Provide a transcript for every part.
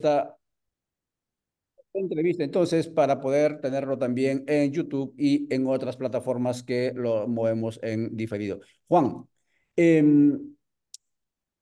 esta entrevista entonces para poder tenerlo también en YouTube y en otras plataformas que lo movemos en diferido. Juan, em,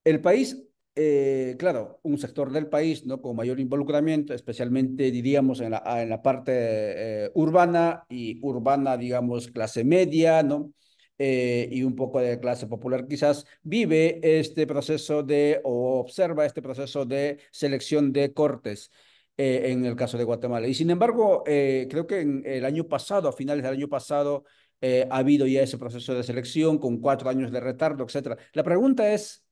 el país, eh, claro, un sector del país ¿no? con mayor involucramiento, especialmente diríamos en la, en la parte eh, urbana y urbana, digamos, clase media, ¿no? Eh, y un poco de clase popular quizás vive este proceso de o observa este proceso de selección de cortes eh, en el caso de Guatemala. Y sin embargo, eh, creo que en el año pasado, a finales del año pasado, ha habido ya ese proceso de selección con cuatro años de retardo, etc. La pregunta es,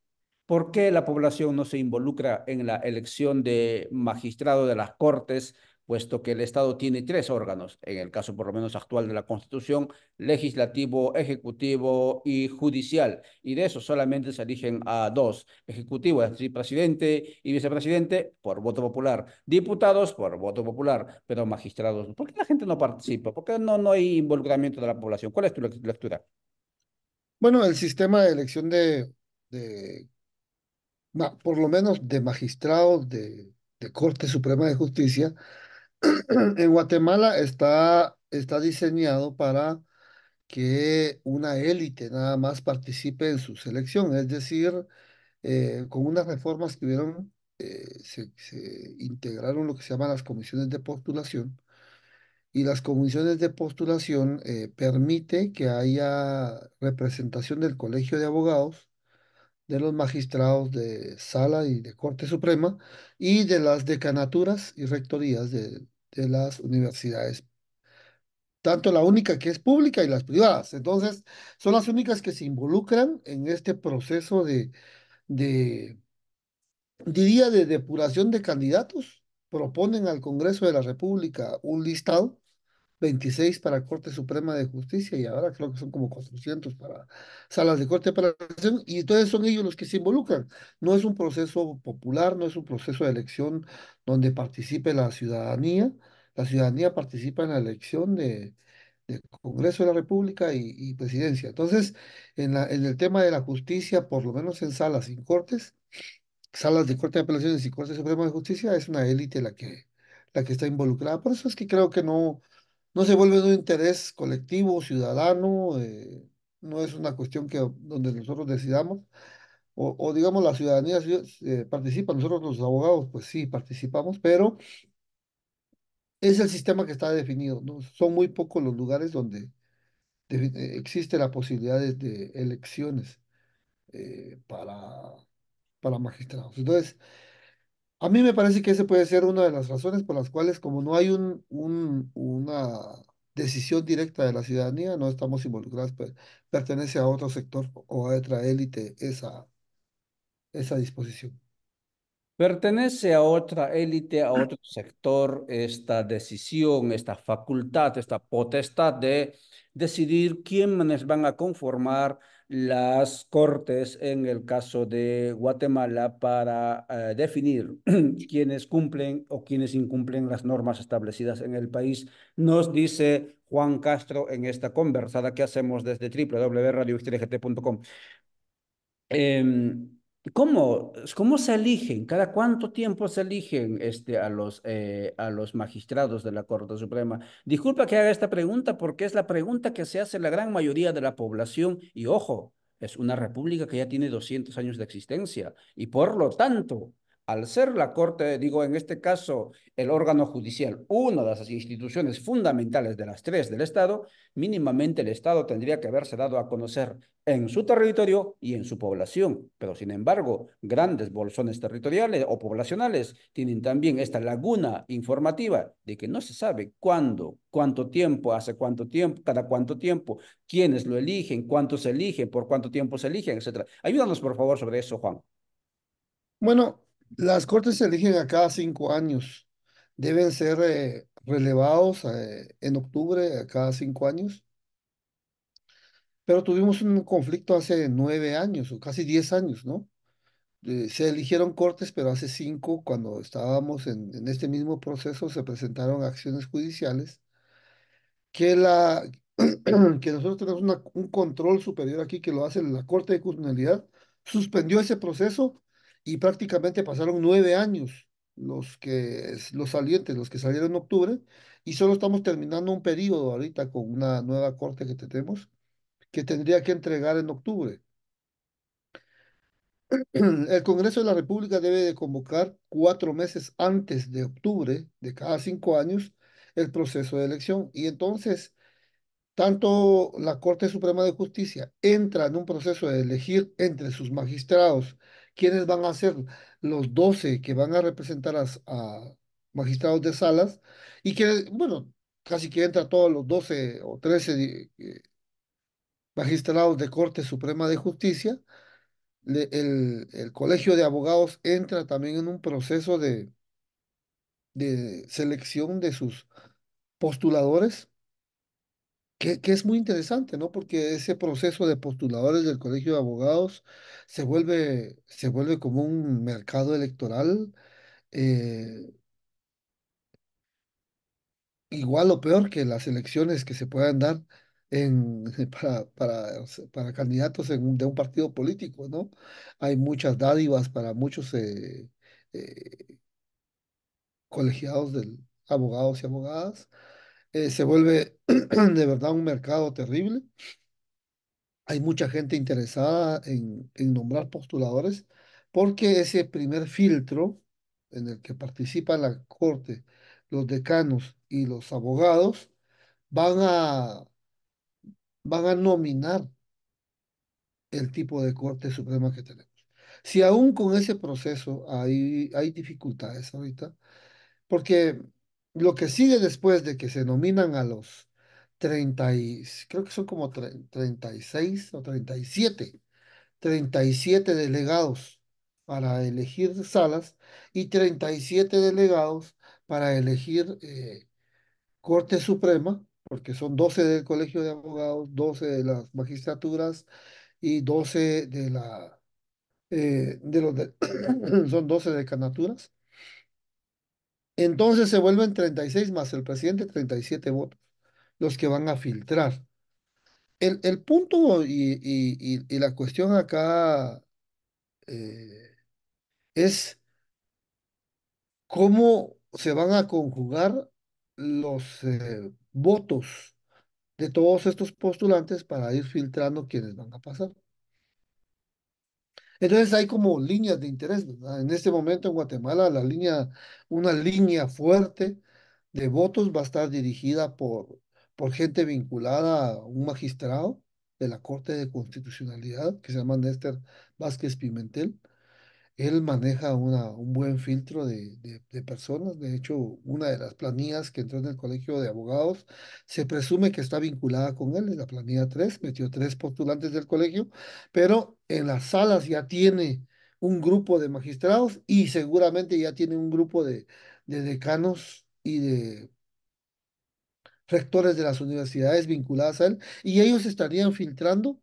¿por qué la población no se involucra en la elección de magistrado de las Cortes puesto que el Estado tiene tres órganos, en el caso por lo menos actual de la Constitución, legislativo, ejecutivo y judicial. Y de eso solamente se eligen a dos, ejecutivo, es presidente y vicepresidente por voto popular, diputados por voto popular, pero magistrados. ¿Por qué la gente no participa? ¿Por qué no, no hay involucramiento de la población? ¿Cuál es tu lectura? Bueno, el sistema de elección de, de por lo menos de magistrados de, de Corte Suprema de Justicia, En Guatemala está, está diseñado para que una élite nada más participe en su selección, es decir, eh, con unas reformas que hubieron, eh, se, integraron lo que se llaman las comisiones de postulación, y las comisiones de postulación eh, permite que haya representación del Colegio de Abogados, de los magistrados de sala y de Corte Suprema y de las decanaturas y rectorías de, las universidades, tanto la única que es pública y las privadas. Entonces, son las únicas que se involucran en este proceso de, de diría, de depuración de candidatos. Proponen al Congreso de la República un listado 26 para Corte Suprema de Justicia y ahora creo que son como 400 para salas de corte de apelación y entonces son ellos los que se involucran. No es un proceso popular, no es un proceso de elección donde participe la ciudadanía. La ciudadanía participa en la elección de, Congreso de la República y, Presidencia. Entonces, en, la, en el tema de la justicia, por lo menos en salas sin cortes, salas de corte de apelaciones y Corte Suprema de Justicia, es una élite la que, la que está involucrada. Por eso es que creo que no no se vuelve un interés colectivo, ciudadano, eh, no es una cuestión que, donde nosotros decidamos, o, digamos la ciudadanía eh, participa, nosotros los abogados pues sí participamos, pero es el sistema que está definido, son muy pocos los lugares donde eh, existe la posibilidad de, elecciones para, para magistrados. Entonces, a mí me parece que esa puede ser una de las razones por las cuales, como no hay una decisión directa de la ciudadanía, no estamos involucrados, pero pues, pertenece a otro sector o a otra élite esa, esa disposición. Pertenece a otra élite, a otro sector, esta decisión, esta facultad, esta potestad de decidir quiénes van a conformar las cortes en el caso de Guatemala para eh, definir quiénes cumplen o quienes incumplen las normas establecidas en el país. Nos dice Juan Castro en esta conversada que hacemos desde www.radioxtlgt.com. ¿Cómo, ¿Cómo se eligen? ¿Cada cuánto tiempo se eligen este, a, los, eh, a los magistrados de la Corte Suprema? Disculpa que haga esta pregunta porque es la pregunta que se hace la gran mayoría de la población y ojo, es una república que ya tiene 200 años de existencia y por lo tanto al ser la Corte, digo en este caso el órgano judicial, una de las instituciones fundamentales de las tres del Estado, mínimamente el Estado tendría que haberse dado a conocer en su territorio y en su población. Pero sin embargo, grandes bolsones territoriales o poblacionales tienen también esta laguna informativa de que no se sabe cuándo, cuánto tiempo, hace cuánto tiempo, cada cuánto tiempo, quiénes lo eligen, cuántos eligen, por cuánto tiempo se eligen, etc. Ayúdanos, por favor, sobre eso, Juan. Bueno, las cortes se eligen a cada cinco años. Deben ser eh, relevados eh, en octubre a cada cinco años. Pero tuvimos un conflicto hace nueve años o casi diez años, ¿no? se eligieron cortes, pero hace cinco, cuando estábamos en, este mismo proceso, se presentaron acciones judiciales que la que nosotros tenemos una, un control superior aquí que lo hace la Corte de Constitucionalidad, suspendió ese proceso y prácticamente pasaron nueve años los que los salientes, los que salieron en octubre, y solo estamos terminando un periodo ahorita con una nueva corte que tenemos, que tendría que entregar en octubre. El Congreso de la República debe de convocar cuatro meses antes de octubre de cada cinco años el proceso de elección. Y entonces, tanto la Corte Suprema de Justicia entra en un proceso de elegir entre sus magistrados quiénes van a ser los 12 que van a representar a, magistrados de salas y que, bueno, casi que entra todos los 12 o 13 eh, magistrados de Corte Suprema de Justicia. el, Colegio de Abogados entra también en un proceso de, de selección de sus postuladores que, es muy interesante, ¿no? Porque ese proceso de postuladores del Colegio de Abogados se vuelve, se vuelve como un mercado electoral, eh, igual o peor que las elecciones que se puedan dar en, para, para, para candidatos de un partido político, ¿no? Hay muchas dádivas para muchos eh, eh, colegiados, de abogados y abogadas eh, se vuelve de verdad un mercado terrible. Hay mucha gente interesada en, en nombrar postuladores porque ese primer filtro en el que participa la corte, los decanos y los abogados van a, van a nominar el tipo de corte suprema que tenemos. Si aún con ese proceso hay, hay dificultades ahorita, porque lo que sigue después de que se nominan a los 30 creo que son como 36 o 37, 37 delegados para elegir salas y 37 delegados para elegir eh, Corte Suprema, porque son 12 del Colegio de Abogados, 12 de las magistraturas y 12 de la... Eh, de de, son 12 decanaturas entonces se vuelven 36 más el presidente, 37 votos, los que van a filtrar. El, el punto y, y, la cuestión acá eh, es cómo se van a conjugar los eh, votos de todos estos postulantes para ir filtrando quienes van a pasar. Entonces hay como líneas de interés, En este momento en Guatemala la línea, una línea fuerte de votos va a estar dirigida por, por gente vinculada a un magistrado de la Corte de Constitucionalidad que se llama Néstor Vázquez Pimentel él maneja una, un buen filtro de, personas. De hecho, una de las planillas que entró en el colegio de abogados se presume que está vinculada con él, en la planilla 3, metió tres postulantes del colegio, pero en las salas ya tiene un grupo de magistrados y seguramente ya tiene un grupo de, de decanos y de rectores de las universidades vinculadas a él, y ellos estarían filtrando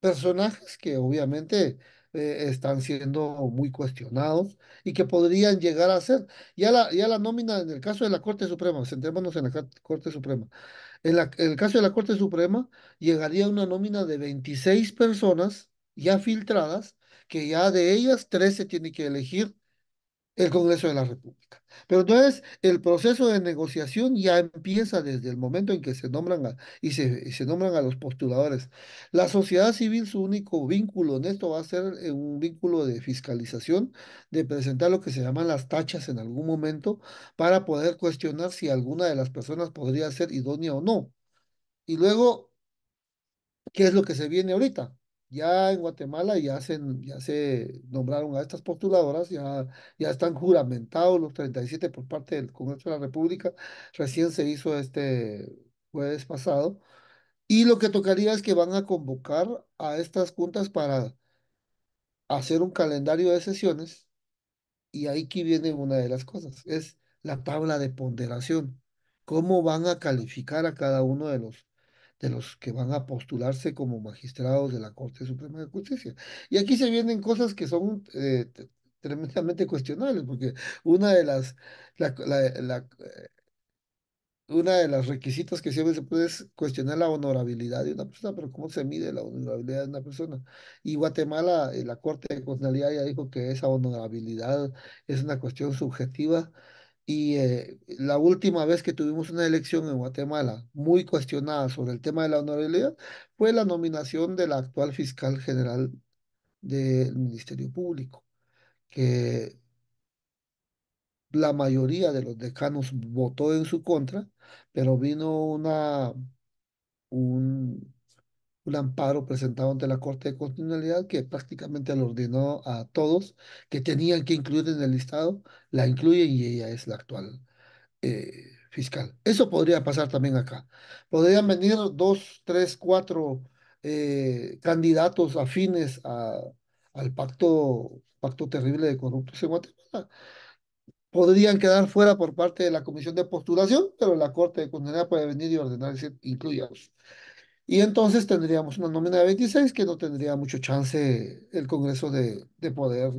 personajes que obviamente eh, están siendo muy cuestionados y que podrían llegar a ser. Ya la, ya la nómina, en el caso de la Corte Suprema, centrémonos en la Corte Suprema, en, el caso de la Corte Suprema llegaría una nómina de 26 personas ya filtradas, que ya de ellas 13 tiene que elegir el Congreso de la República. Pero entonces el proceso de negociación ya empieza desde el momento en que se nombran a, y, se, se nombran a los postuladores. La sociedad civil, su único vínculo en esto va a ser eh, un vínculo de fiscalización, de presentar lo que se llaman las tachas en algún momento para poder cuestionar si alguna de las personas podría ser idónea o no. Y luego, ¿qué es lo que se viene ahorita? Ya en Guatemala ya se, ya se nombraron a estas postuladoras, ya, ya están juramentados los 37 por parte del Congreso de la República. Recién se hizo este jueves pasado. Y lo que tocaría es que van a convocar a estas juntas para hacer un calendario de sesiones. Y ahí que viene una de las cosas, es la tabla de ponderación. ¿Cómo van a calificar a cada uno de los de los que van a postularse como magistrados de la Corte Suprema de Justicia. Y aquí se vienen cosas que son eh, tremendamente cuestionables, porque una de las eh, una de los requisitos que siempre se puede es cuestionar la honorabilidad de una persona, pero ¿cómo se mide la honorabilidad de una persona? Y Guatemala, eh, la Corte de Constitucionalidad ya dijo que esa honorabilidad es una cuestión subjetiva y eh, la última vez que tuvimos una elección en Guatemala muy cuestionada sobre el tema de la honorabilidad fue la nominación de la actual fiscal general del Ministerio Público, que la mayoría de los decanos votó en su contra, pero vino una, un, amparo presentado ante la Corte de Constitucionalidad que prácticamente lo ordenó a todos que tenían que incluir en el listado, la incluyen y ella es la actual eh, fiscal. Eso podría pasar también acá. Podrían venir dos, tres, cuatro eh, candidatos afines al pacto, pacto terrible de corruptos en Guatemala. Podrían quedar fuera por parte de la comisión de postulación, pero la Corte de continuidad puede venir y ordenar y decir, y entonces tendríamos una nómina de 26 que no tendría mucho chance el Congreso de, poder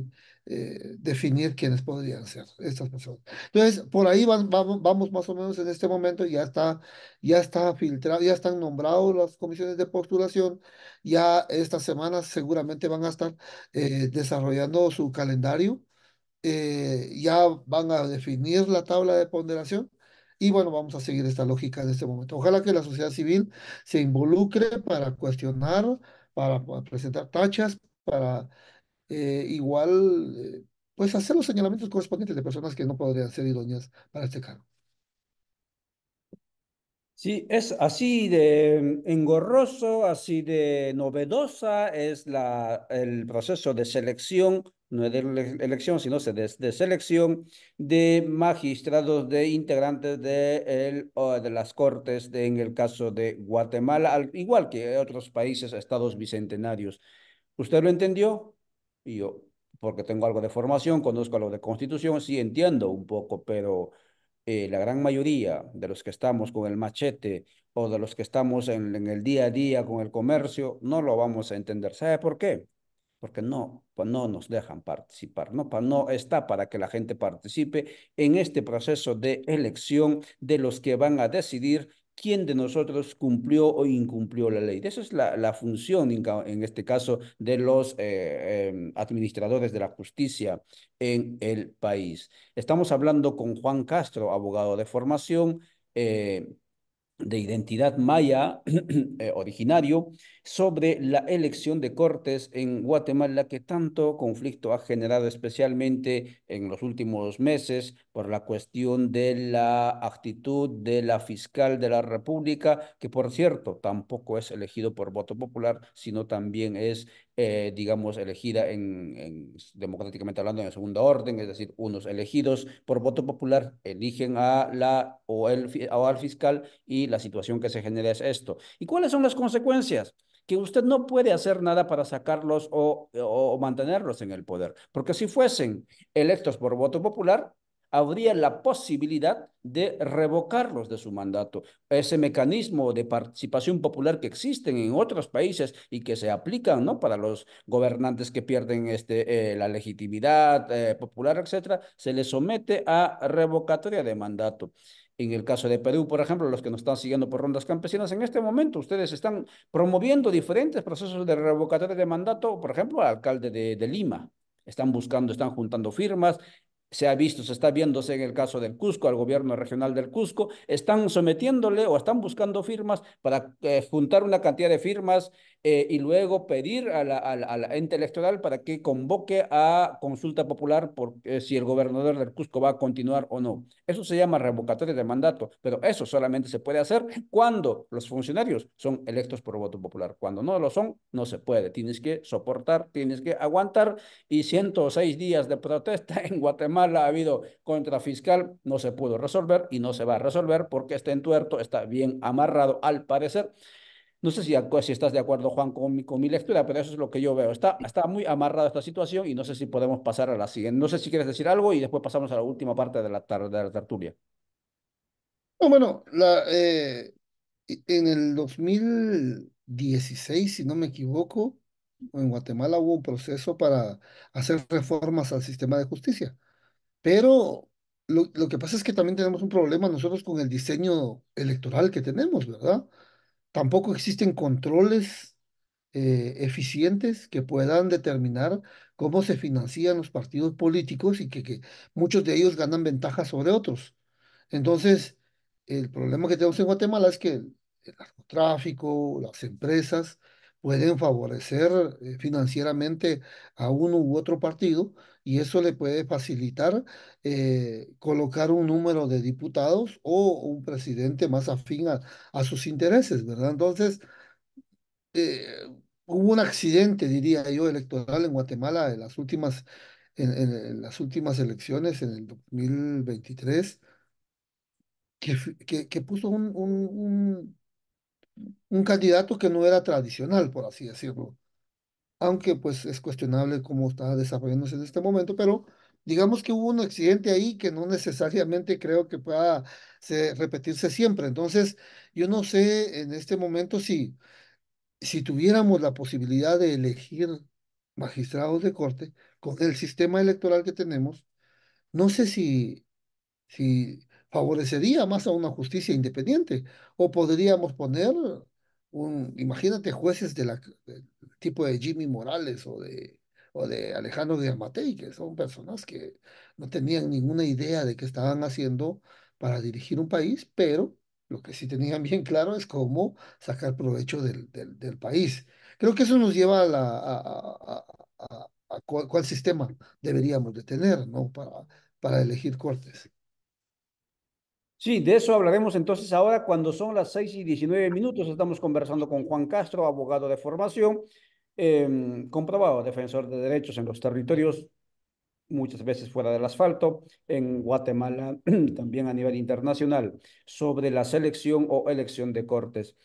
eh, definir quiénes podrían ser estas personas. Entonces, por ahí vamos, más o menos en este momento, ya está, ya está filtrado, ya están nombrados las comisiones de postulación, ya esta semana seguramente van a estar eh, desarrollando su calendario, eh, ya van a definir la tabla de ponderación y bueno, vamos a seguir esta lógica en este momento. Ojalá que la sociedad civil se involucre para cuestionar, para, presentar tachas, para eh, igual, eh, pues hacer los señalamientos correspondientes de personas que no podrían ser idóneas para este cargo. Sí, es así de engorroso, así de novedosa es la, el proceso de selección no es de elección, sino de, de selección de magistrados de integrantes de, el, de las Cortes en el caso de Guatemala, al, igual que otros países, estados bicentenarios. ¿Usted lo entendió? Y yo, porque tengo algo de formación, conozco algo de constitución, sí entiendo un poco, pero eh, la gran mayoría de los que estamos con el machete o de los que estamos en el día a día con el comercio, no lo vamos a entender. ¿Sabe por qué? porque no, pues no nos dejan participar, no, está para que la gente participe en este proceso de elección de los que van a decidir quién de nosotros cumplió o incumplió la ley. Esa es la, función, en, este caso, de los eh, em, administradores de la justicia en el país. Estamos hablando con Juan Castro, abogado de formación eh, de identidad maya, eh, originario sobre la elección de Cortes en Guatemala que tanto conflicto ha generado especialmente en los últimos meses por la cuestión de la actitud de la fiscal de la República, que por cierto tampoco es elegido por voto popular, sino también es, eh, digamos, elegida en, democráticamente hablando, en segunda orden, es decir, unos elegidos por voto popular eligen a la o al fiscal y la situación que se genera es esto. ¿Y cuáles son las consecuencias? que usted no puede hacer nada para sacarlos o, o, mantenerlos en el poder. Porque si fuesen electos por voto popular, habría la posibilidad de revocarlos de su mandato. Ese mecanismo de participación popular que existe en otros países y que se aplica ¿no? para los gobernantes que pierden este, eh, la legitimidad eh, popular, etcétera, se les somete a revocatoria de mandato. En el caso de Perú, por ejemplo, los que nos están siguiendo por rondas campesinas, en este momento ustedes están promoviendo diferentes procesos de revocatoria de mandato, por ejemplo, al alcalde de, Lima. Están buscando, están juntando firmas, se ha visto, se está viéndose en el caso del Cusco, al gobierno regional del Cusco, están sometiéndole o están buscando firmas para eh, juntar una cantidad de firmas eh, y luego pedir a la, ente electoral para que convoque a consulta popular porque eh, si el gobernador del Cusco va a continuar o no. Eso se llama revocatoria de mandato, pero eso solamente se puede hacer cuando los funcionarios son electos por voto popular. Cuando no lo son, no se puede. Tienes que soportar, tienes que aguantar y 106 días de protesta en Guatemala ha habido contra fiscal, no se pudo resolver y no se va a resolver porque está entuerto, está bien amarrado al parecer. No sé si, estás de acuerdo, Juan, con mi, mi lectura, pero eso es lo que yo veo. Está, está muy amarrada esta situación y no sé si podemos pasar a la siguiente. No sé si quieres decir algo y después pasamos a la última parte de la, tar de la tertulia. No, bueno, la, eh, en el 2016, si no me equivoco, en Guatemala hubo un proceso para hacer reformas al sistema de justicia. Pero lo, lo que pasa es que también tenemos un problema nosotros con el diseño electoral que tenemos, ¿verdad? Tampoco existen controles eh, eficientes que puedan determinar cómo se financian los partidos políticos y que, que muchos de ellos ganan ventajas sobre otros. Entonces, el problema que tenemos en Guatemala es que el narcotráfico, las empresas, pueden favorecer eh, financieramente a uno u otro partido y eso le puede facilitar eh, colocar un número de diputados o un presidente más afín a, sus intereses, ¿verdad? Entonces, eh, hubo un accidente, diría yo, electoral en Guatemala en las últimas, las últimas elecciones, en el 2023, que, que, puso un un candidato que no era tradicional, por así decirlo. Aunque pues es cuestionable cómo está desarrollándose en este momento, pero digamos que hubo un accidente ahí que no necesariamente creo que pueda repetirse siempre. Entonces, yo no sé en este momento si, si tuviéramos la posibilidad de elegir magistrados de corte con el sistema electoral que tenemos, no sé si, si favorecería más a una justicia independiente. O podríamos poner un, imagínate jueces de del tipo de Jimmy Morales o de, o de Alejandro que son personas que no tenían ninguna idea de qué estaban haciendo para dirigir un país, pero lo que sí tenían bien claro es cómo sacar provecho del, país. Creo que eso nos lleva a, a, cuál, sistema deberíamos de tener ¿no? para, para elegir cortes. Sí, de eso hablaremos entonces ahora cuando son las seis y 19 minutos. Estamos conversando con Juan Castro, abogado de formación, em, comprobado defensor de derechos en los territorios, muchas veces fuera del asfalto, en Guatemala, también a nivel internacional, sobre la selección o elección de cortes.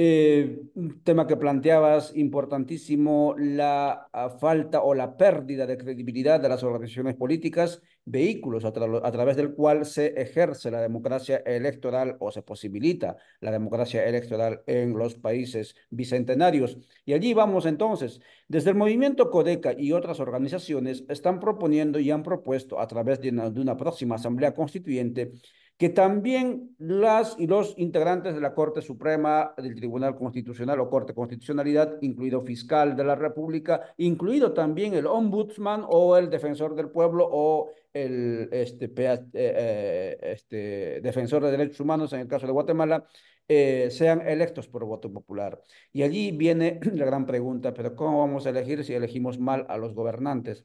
Eh, un tema que planteabas importantísimo, la ah, falta o la pérdida de credibilidad de las organizaciones políticas, vehículos a, través del cual se ejerce la democracia electoral o se posibilita la democracia electoral en los países bicentenarios. Y allí vamos entonces. Desde el movimiento Codeca y otras organizaciones están proponiendo y han propuesto a través de una próxima asamblea constituyente que también las y los integrantes de la Corte Suprema, del Tribunal Constitucional o Corte Constitucionalidad, incluido fiscal de la República, incluido también el Ombudsman o el Defensor del Pueblo o el este, eh, eh, este Defensor de Derechos Humanos, en el caso de Guatemala, eh, sean electos por voto popular. Y allí viene la gran pregunta, pero ¿cómo vamos a elegir si elegimos mal a los gobernantes?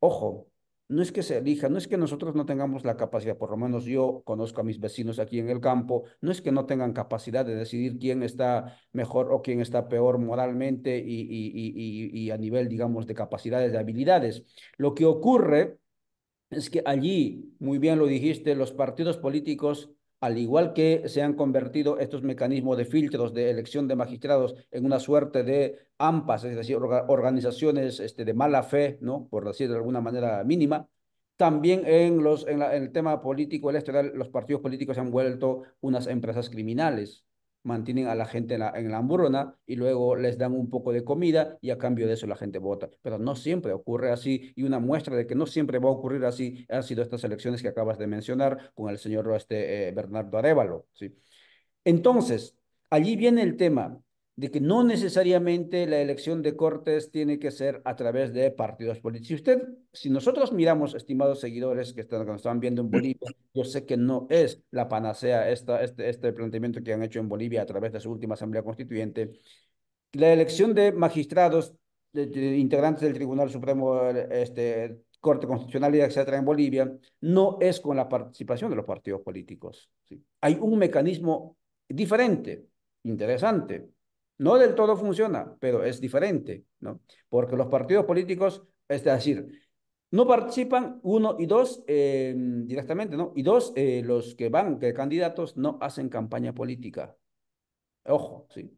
Ojo, no es que se elija, no es que nosotros no tengamos la capacidad, por lo menos yo conozco a mis vecinos aquí en el campo, no es que no tengan capacidad de decidir quién está mejor o quién está peor moralmente y, a nivel, digamos, de capacidades, de habilidades. Lo que ocurre es que allí, muy bien lo dijiste, los partidos políticos al igual que se han convertido estos mecanismos de filtros de elección de magistrados en una suerte de AMPAs, es decir, organizaciones este, de mala fe, ¿no? por decir de alguna manera mínima, también en, los, en el tema político electoral, los partidos políticos se han vuelto unas empresas criminales mantienen a la gente en la, en y luego les dan un poco de comida y a cambio de eso la gente vota. Pero no siempre ocurre así y una muestra de que no siempre va a ocurrir así han sido estas elecciones que acabas de mencionar con el señor este, eh, Bernardo Arevalo. ¿sí? Entonces, allí viene el tema de que no necesariamente la elección de cortes tiene que ser a través de partidos políticos. Si usted, si nosotros miramos, estimados seguidores que están, que nos están viendo en Bolivia, yo sé que no es la panacea este, este planteamiento que han hecho en Bolivia a través de su última Asamblea Constituyente. La elección de magistrados, de, integrantes del Tribunal Supremo este, Corte Constitucional, etcétera, en Bolivia, no es con la participación de los partidos políticos. Hay un mecanismo diferente, interesante, no del todo funciona, pero es diferente, ¿no? Porque los partidos políticos, es decir, no participan uno y dos em, directamente, ¿no? Y dos, eh, los que van, que candidatos no hacen campaña política. Ojo, sí.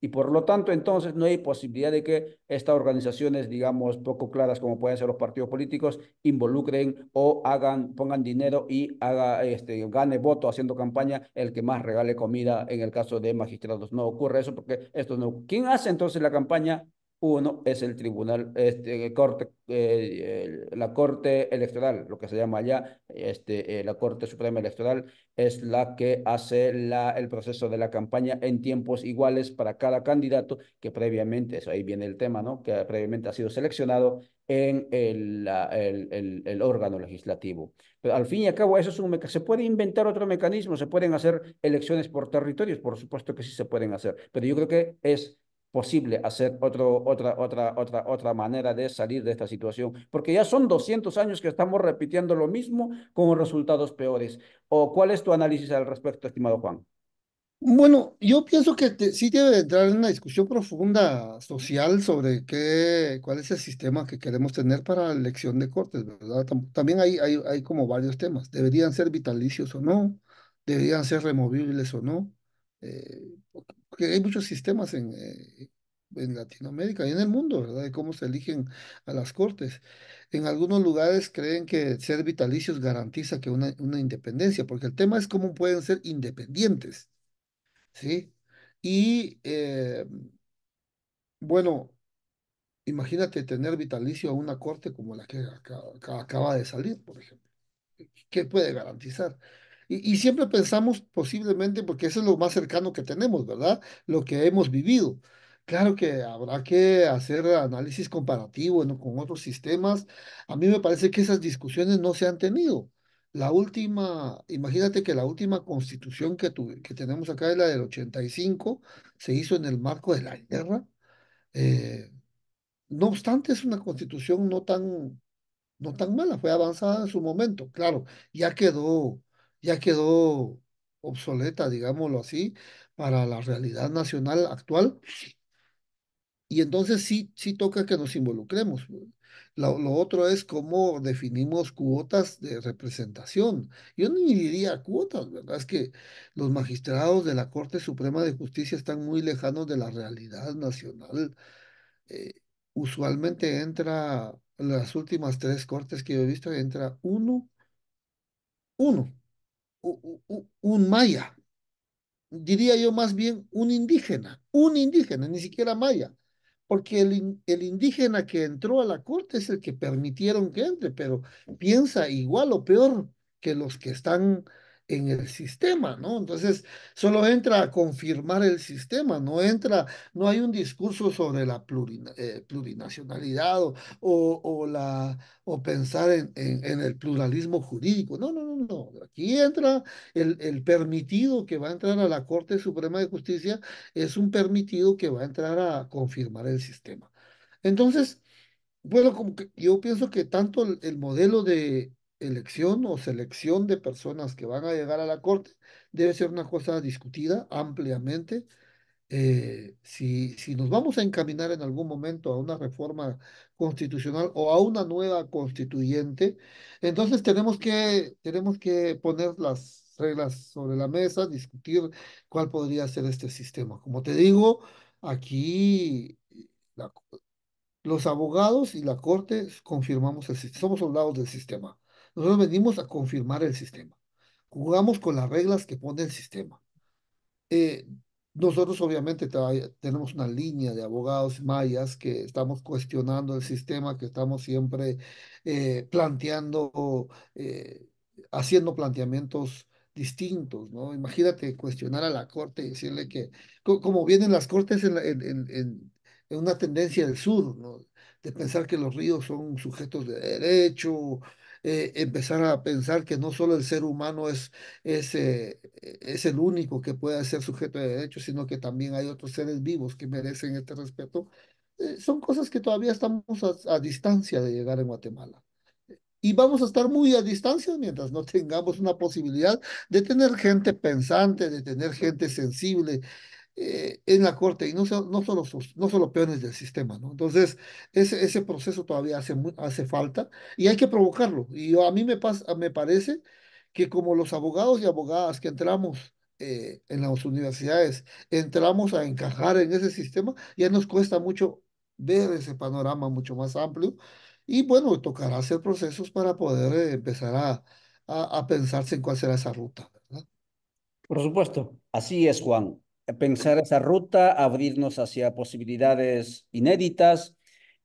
Y por lo tanto, entonces, no hay posibilidad de que estas organizaciones, digamos, poco claras como pueden ser los partidos políticos, involucren o hagan, pongan dinero y haga, este, gane voto haciendo campaña el que más regale comida en el caso de magistrados. No ocurre eso porque esto no. ¿Quién hace entonces la campaña? Uno es el tribunal, este, corte, eh, la Corte Electoral, lo que se llama allá, este, eh, la Corte Suprema Electoral, es la que hace la, el proceso de la campaña en tiempos iguales para cada candidato que previamente, eso ahí viene el tema, ¿no? Que previamente ha sido seleccionado en el, el, órgano legislativo. Pero al fin y al cabo, eso es un mecanismo. Se puede inventar otro mecanismo, se pueden hacer elecciones por territorios, por supuesto que sí se pueden hacer, pero yo creo que es posible hacer otro, otra, otra, otra, otra manera de salir de esta situación, porque ya son 200 años que estamos repitiendo lo mismo con resultados peores. ¿O cuál es tu análisis al respecto, estimado Juan? Bueno, yo pienso que sí debe entrar en una discusión profunda social sobre qué, cuál es el sistema que queremos tener para la elección de cortes, ¿verdad? También hay, hay, hay como varios temas. ¿Deberían ser vitalicios o no? ¿Deberían ser removibles o no? Eh, porque hay muchos sistemas en, eh, en Latinoamérica y en el mundo, ¿verdad? De cómo se eligen a las cortes. En algunos lugares creen que ser vitalicios garantiza que una, una independencia, porque el tema es cómo pueden ser independientes, ¿sí? Y eh, bueno, imagínate tener vitalicio a una corte como la que acaba de salir, por ejemplo. ¿Qué puede garantizar? Y, siempre pensamos posiblemente, porque eso es lo más cercano que tenemos, ¿verdad? Lo que hemos vivido. Claro que habrá que hacer análisis comparativo con otros sistemas. A mí me parece que esas discusiones no se han tenido. La última, imagínate que la última constitución que, que tenemos acá es la del 85, se hizo en el marco de la guerra. Eh, no obstante, es una constitución no tan, no tan mala, fue avanzada en su momento. Claro, ya quedó ya quedó obsoleta, digámoslo así, para la realidad nacional actual. Y entonces sí, sí toca que nos involucremos. Lo, otro es cómo definimos cuotas de representación. Yo ni diría cuotas, ¿verdad? Es que los magistrados de la Corte Suprema de Justicia están muy lejanos de la realidad nacional. Eh, usualmente entra, las últimas tres cortes que yo he visto, entra uno, uno un maya, diría yo más bien un indígena, un indígena, ni siquiera maya, porque el, el, indígena que entró a la corte es el que permitieron que entre, pero piensa igual o peor que los que están en el sistema, ¿no? Entonces, solo entra a confirmar el sistema, no entra, no hay un discurso sobre la eh, plurinacionalidad o, o, la, o pensar en, en, el pluralismo jurídico, no, no, no, no, aquí entra el, permitido que va a entrar a la Corte Suprema de Justicia, es un permitido que va a entrar a confirmar el sistema. Entonces, bueno, como que yo pienso que tanto el modelo de elección o selección de personas que van a llegar a la Corte debe ser una cosa discutida ampliamente. Eh, si, si nos vamos a encaminar en algún momento a una reforma constitucional o a una nueva constituyente, entonces tenemos que, tenemos que poner las reglas sobre la mesa, discutir cuál podría ser este sistema. Como te digo, aquí los abogados y la Corte confirmamos el somos soldados del sistema. Nosotros venimos a confirmar el sistema. Jugamos con las reglas que pone el sistema. Eh, nosotros obviamente tenemos una línea de abogados mayas que estamos cuestionando el sistema, que estamos siempre eh, planteando, eh, haciendo planteamientos distintos, ¿no? Imagínate cuestionar a la corte y decirle que, como vienen las cortes en, una tendencia del sur, De pensar que los ríos son sujetos de derecho, eh, empezar a pensar que no solo el ser humano es, es, eh, es el único que puede ser sujeto de derechos, sino que también hay otros seres vivos que merecen este respeto, eh, son cosas que todavía estamos a distancia de llegar en Guatemala y vamos a estar muy a distancia mientras no tengamos una posibilidad de tener gente pensante, de tener gente sensible, eh, en la corte y no, son, no, solo no solo peones del sistema, ¿no? Entonces, ese, ese proceso todavía hace, hace falta y hay que provocarlo. Y a mí me, pasa, me parece que como los abogados y abogadas que entramos eh, en las universidades, entramos a encajar en ese sistema, ya nos cuesta mucho ver ese panorama mucho más amplio y bueno, tocará hacer procesos para poder eh, empezar a, a, pensarse en cuál será esa ruta. Por supuesto, así es Juan pensar esa ruta, abrirnos hacia posibilidades inéditas,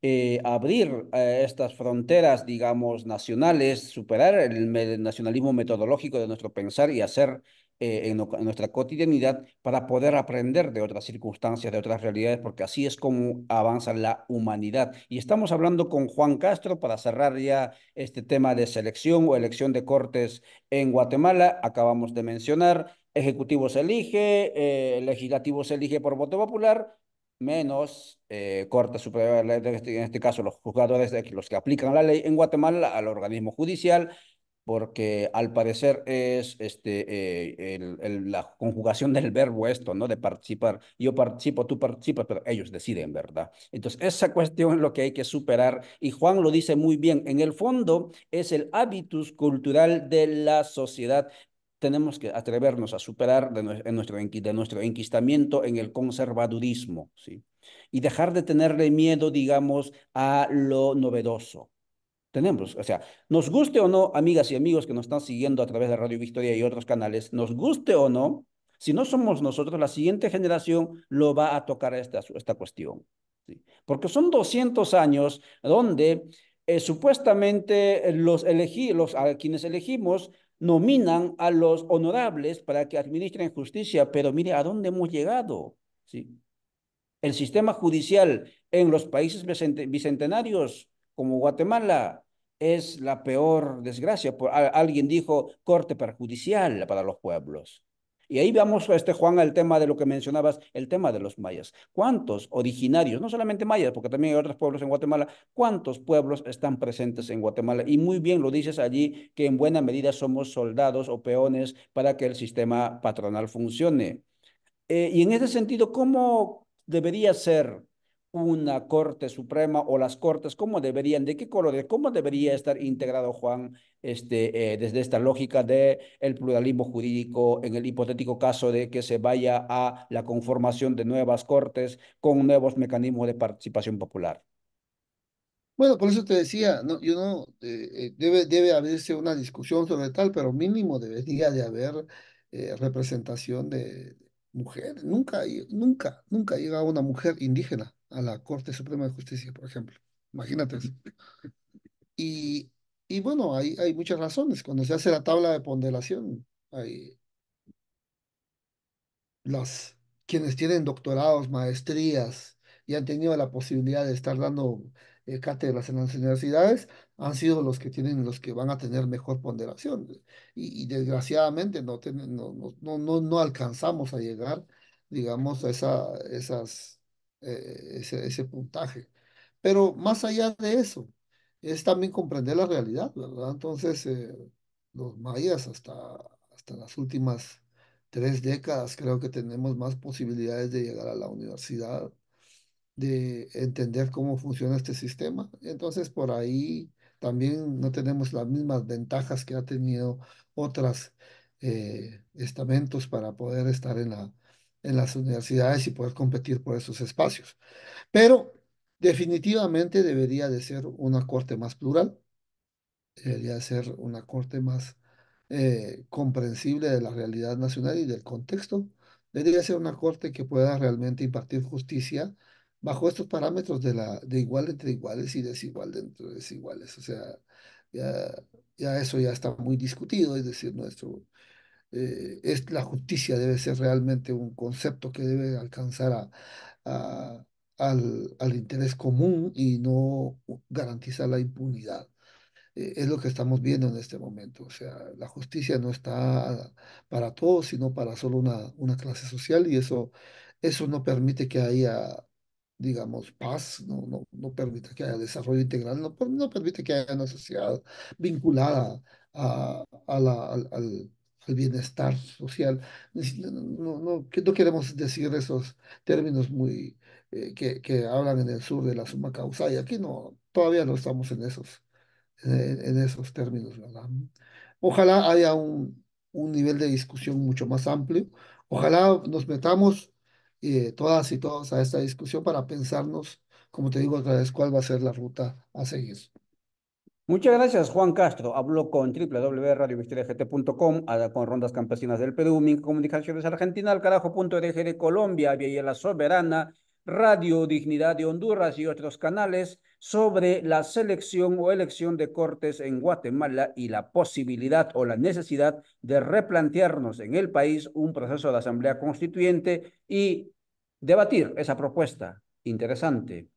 eh, abrir eh, estas fronteras, digamos, nacionales, superar el, nacionalismo metodológico de nuestro pensar y hacer eh, en, nuestra cotidianidad para poder aprender de otras circunstancias, de otras realidades, porque así es como avanza la humanidad. Y estamos hablando con Juan Castro para cerrar ya este tema de selección o elección de cortes en Guatemala. Acabamos de mencionar Ejecutivo se elige, eh, legislativo se elige por voto popular, menos eh, Corte Superior la Ley, este, en este caso los juzgadores, los que aplican la ley en Guatemala al organismo judicial, porque al parecer es este, eh, la conjugación del verbo esto, ¿no? De participar, yo participo, tú participas, pero ellos deciden, ¿verdad? Entonces, esa cuestión es lo que hay que superar, y Juan lo dice muy bien, en el fondo es el hábitus cultural de la sociedad tenemos que atrevernos a superar de, nuestro, nuestro enquistamiento en el conservadurismo, ¿sí? Y dejar de tenerle miedo, digamos, a lo novedoso. Tenemos, o sea, nos guste o no, amigas y amigos que nos están siguiendo a través de Radio Victoria y otros canales, nos guste o no, si no somos nosotros, la siguiente generación lo va a tocar esta, esta cuestión. ¿sí? Porque son 200 años donde eh, supuestamente los elegí, los, a quienes elegimos nominan a los honorables para que administren justicia, pero mire a dónde hemos llegado. ¿sí? El sistema judicial en los países bicentenarios como Guatemala es la peor desgracia. Alguien dijo corte perjudicial para los pueblos. Y ahí vamos, este, Juan, al tema de lo que mencionabas, el tema de los mayas. ¿Cuántos originarios, no solamente mayas, porque también hay otros pueblos en Guatemala, cuántos pueblos están presentes en Guatemala? Y muy bien lo dices allí, que en buena medida somos soldados o peones para que el sistema patronal funcione. Eh, y en ese sentido, ¿cómo debería ser una Corte Suprema o las Cortes, cómo deberían, de qué color, cómo debería estar integrado Juan este, eh, desde esta lógica del el pluralismo jurídico en el hipotético caso de que se vaya a la conformación de nuevas Cortes con nuevos mecanismos de participación popular. Bueno, por eso te decía, no, yo no, eh, eh, debe, debe haberse una discusión sobre tal, pero mínimo debería de haber representación de mujeres. Nunca, nunca, nunca llega una mujer indígena a la Corte Suprema de Justicia, por ejemplo. Imagínate Y, y bueno, hay, hay muchas razones. Cuando se hace la tabla de ponderación, las quienes tienen doctorados, maestrías y han tenido la posibilidad de estar dando eh, cátedras en las universidades, han sido los que tienen los que van a tener mejor ponderación. Y, desgraciadamente no, no, no, no, no, alcanzamos a llegar, digamos, a esa, esas eh, ese, ese puntaje. Pero más allá de eso, es también comprender la realidad, ¿verdad? Entonces, eh, los mayas hasta, hasta las últimas tres décadas creo que tenemos más posibilidades de llegar a la universidad, de entender cómo funciona este sistema. Entonces, por ahí también no tenemos las mismas ventajas que ha tenido otras eh, estamentos para poder estar en la, en las universidades y poder competir por esos espacios. Pero definitivamente debería de ser una corte más plural, debería de ser una corte más eh, comprensible de la realidad nacional y del contexto, debería ser una corte que pueda realmente impartir justicia bajo estos parámetros de, la, de igual entre iguales y desigual entre desiguales. O sea, ya, ya eso ya está muy discutido, es decir, nuestro eh, es, la justicia debe ser realmente un concepto que debe alcanzar a, al, al, interés común y no garantizar la impunidad. Eh, es lo que estamos viendo en este momento. O sea, la justicia no está para todos, sino para solo una, una clase social y eso, eso no permite que haya digamos, paz, no, no, no, permite que haya desarrollo integral, no, no permite que haya una sociedad vinculada a, a la, al, el bienestar social. No, no, no, queremos decir esos términos muy eh, que, que, hablan en el sur de la suma causa, y aquí no, todavía no estamos en esos, en, esos términos, ¿verdad? Ojalá haya un, nivel de discusión mucho más amplio, ojalá nos metamos eh, todas y todos a esta discusión para pensarnos, como te digo otra vez, cuál va a ser la ruta a seguir. Muchas gracias, Juan Castro. Habló con www.radiovisteriagt.com, con Rondas Campesinas del Perú, Comunicaciones Argentina, al carajo.org de Colombia, Vía La Soberana, Radio Dignidad de Honduras y otros canales sobre la selección o elección de cortes en Guatemala y la posibilidad o la necesidad de replantearnos en el país un proceso de asamblea constituyente y debatir esa propuesta interesante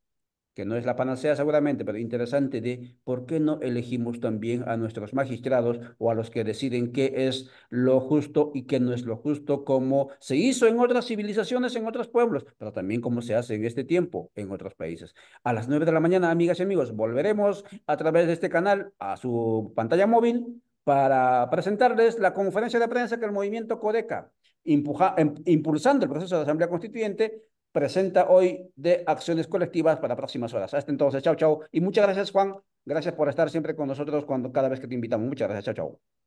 que no es la panacea seguramente, pero interesante de por qué no elegimos también a nuestros magistrados o a los que deciden qué es lo justo y qué no es lo justo, como se hizo en otras civilizaciones, en otros pueblos, pero también como se hace en este tiempo en otros países. A las nueve de la mañana, amigas y amigos, volveremos a través de este canal a su pantalla móvil para presentarles la conferencia de prensa que el movimiento Codeca, em, impulsando el proceso de asamblea constituyente, presenta hoy de acciones colectivas para próximas horas. Hasta entonces, chao, chao. Y muchas gracias, Juan. Gracias por estar siempre con nosotros cuando, cada vez que te invitamos. Muchas gracias, chao, chao.